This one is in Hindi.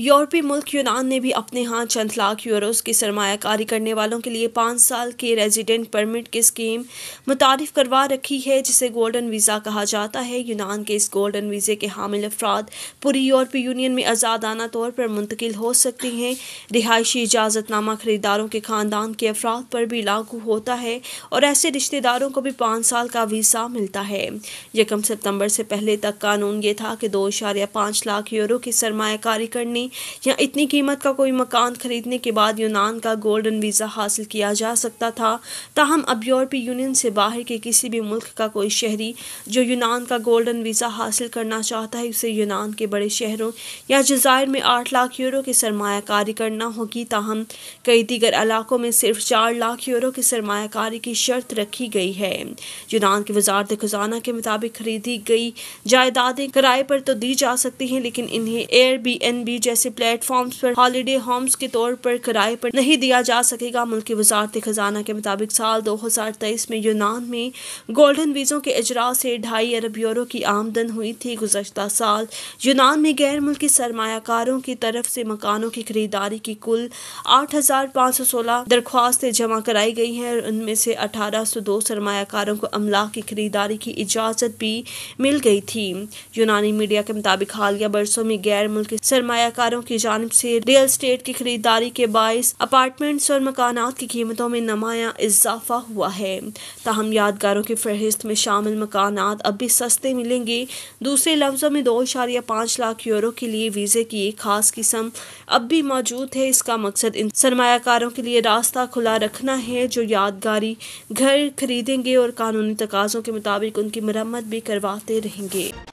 यूरोपीय मुल्क यूनान ने भी अपने यहाँ चंद लाख यूरोस की सरमाकारी करने वालों के लिए पाँच साल के रेजिडेंट परमिट की स्कीम मुतारफ़ करवा रखी है जिसे गोल्डन वीज़ा कहा जाता है यूनान के इस गोल्डन वीज़े के हामिल अफराद पूरी यूरोपीय यूनियन में आज़ादाना तौर पर मुंतकिल हो सकती हैं रिहायशी इजाज़तनामा खरीदारों के ख़ानदान के अफराद पर भी लागू होता है और ऐसे रिश्तेदारों को भी पाँच साल का वीज़ा मिलता है यकम सितम्बर से पहले तक कानून ये था कि दो लाख यूरो की सरमाकारी करने नहीं या इतनी कीमत का कोई मकान खरीदने के बाद यूनान का गोल्डन वीज़ा हासिल किया जा सकता था ताहम अब यूरोपीय यूनियन से बाहर के किसी भी मुल्क का कोई शहरी जो यूनान का गोल्डन वीज़ा हासिल करना चाहता है उसे यूनान के बड़े शहरों या जजायर में आठ लाख यूरो की सरमाकारी करना होगी ताहम कई दीगर इलाकों में सिर्फ चार लाख यूरो की सरमाकारी की शर्त रखी गई है यूनान की वजारत खजाना के मुताबिक खरीदी गई जायदादें किराए पर तो दी जा सकती हैं लेकिन इन्हें एयर बी एन बी जैसे प्लेटफॉर्म्स पर हॉलीडे होम्स के तौर पर किराए पर नहीं दिया जा सकेगा मुल्क वजारत खजाना के मुताबिक साल दो हजार तेईस में यूनान में गोल्डन वीज़ों के अजरा से ढाई अरब यूरो की आमदन हुई थी गुजशत साल यूनान में गैर मुल्क सरमाकारों की तरफ से मकानों की खरीदारी की कुल आठ हजार पाँच सौ सोलह दरख्वास्तें जमा कराई गई हैं और उनमें से अठारह सौ दो सरमाकारों को अमला की खरीदारी की इजाज़त भी मिल गई थी यूनानी मीडिया के मुताबिक हालिया बरसों में गैर मुल्क सरमाकार जानकारों की जानब से रियल स्टेट की खरीदारी के बायस अपार्टमेंट्स और मकान की कीमतों में नमाया इजाफा हुआ है ताहम यादगारों की फहरिस्त में शामिल मकान अब भी सस्ते मिलेंगे दूसरे लफ्ज़ों में दो इशारिया पाँच लाख यूरो के लिए वीज़े की एक खास किस्म अब भी मौजूद है इसका मकसद इन सरमाकारों के लिए रास्ता खुला रखना है जो यादगारी घर खरीदेंगे और कानूनी तकाज़ों के मुताबिक उनकी मरम्मत भी करवाते रहेंगे